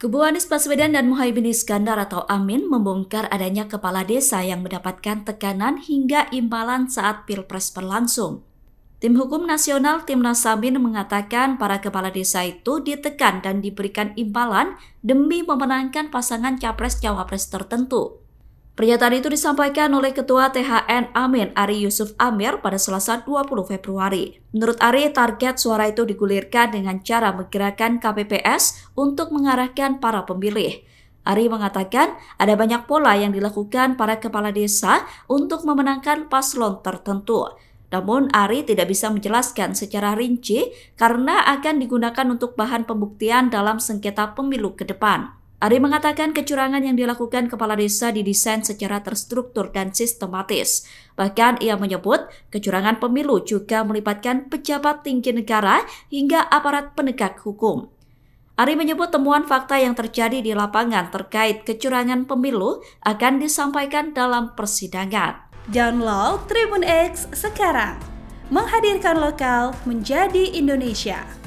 Kubu Anies Baswedan dan Muhaimin Iskandar atau Amin membongkar adanya kepala desa yang mendapatkan tekanan hingga imbalan saat Pilpres berlangsung. Tim Hukum Nasional Timnas Amin mengatakan para kepala desa itu ditekan dan diberikan imbalan demi memenangkan pasangan capres-cawapres tertentu. Pernyataan itu disampaikan oleh Ketua THN Amin Ari Yusuf Amir pada Selasa 20 Februari. Menurut Ari, target suara itu digulirkan dengan cara menggerakkan KPPS untuk mengarahkan para pemilih. Ari mengatakan ada banyak pola yang dilakukan para kepala desa untuk memenangkan paslon tertentu. Namun Ari tidak bisa menjelaskan secara rinci karena akan digunakan untuk bahan pembuktian dalam sengketa pemilu ke depan. Ari mengatakan kecurangan yang dilakukan kepala desa didesain secara terstruktur dan sistematis. Bahkan ia menyebut kecurangan pemilu juga melibatkan pejabat tinggi negara hingga aparat penegak hukum. Ari menyebut temuan fakta yang terjadi di lapangan terkait kecurangan pemilu akan disampaikan dalam persidangan. Download Tribun X sekarang. Menghadirkan lokal menjadi Indonesia.